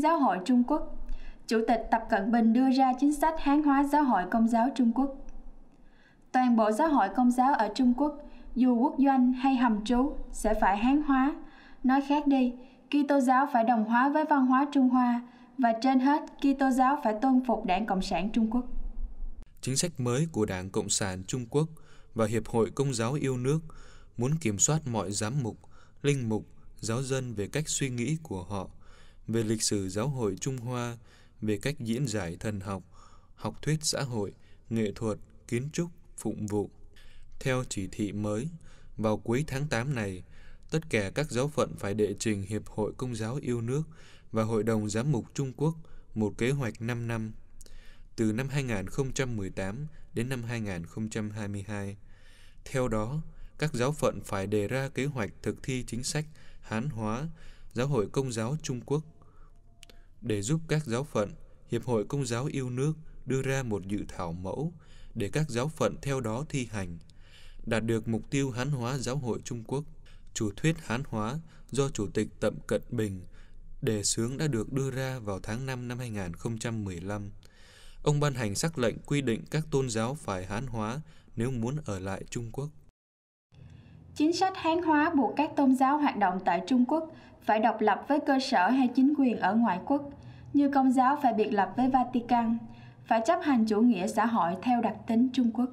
Giáo hội Trung Quốc, Chủ tịch Tập Cận Bình đưa ra chính sách hán hóa giáo hội công giáo Trung Quốc. Toàn bộ giáo hội công giáo ở Trung Quốc, dù quốc doanh hay hầm trú, sẽ phải hán hóa. Nói khác đi, Kitô giáo phải đồng hóa với văn hóa Trung Hoa và trên hết, Kitô giáo phải tôn phục Đảng Cộng sản Trung Quốc. Chính sách mới của Đảng Cộng sản Trung Quốc và Hiệp hội Công giáo yêu nước muốn kiểm soát mọi giám mục, linh mục, giáo dân về cách suy nghĩ của họ về lịch sử giáo hội Trung Hoa, về cách diễn giải thần học, học thuyết xã hội, nghệ thuật, kiến trúc, phụng vụ. Theo chỉ thị mới, vào cuối tháng 8 này, tất cả các giáo phận phải đệ trình Hiệp hội Công giáo yêu nước và Hội đồng Giám mục Trung Quốc một kế hoạch 5 năm, từ năm 2018 đến năm 2022. Theo đó, các giáo phận phải đề ra kế hoạch thực thi chính sách Hán hóa Giáo hội Công giáo Trung Quốc để giúp các giáo phận, Hiệp hội Công giáo yêu nước đưa ra một dự thảo mẫu để các giáo phận theo đó thi hành, đạt được mục tiêu Hán hóa giáo hội Trung Quốc. Chủ thuyết Hán hóa do Chủ tịch Tập Cận Bình đề xướng đã được đưa ra vào tháng 5 năm 2015. Ông ban hành sắc lệnh quy định các tôn giáo phải Hán hóa nếu muốn ở lại Trung Quốc. Chính sách Hán hóa buộc các tôn giáo hoạt động tại Trung Quốc phải độc lập với cơ sở hay chính quyền ở ngoại quốc, như Công giáo phải biệt lập với Vatican, phải chấp hành chủ nghĩa xã hội theo đặc tính Trung Quốc.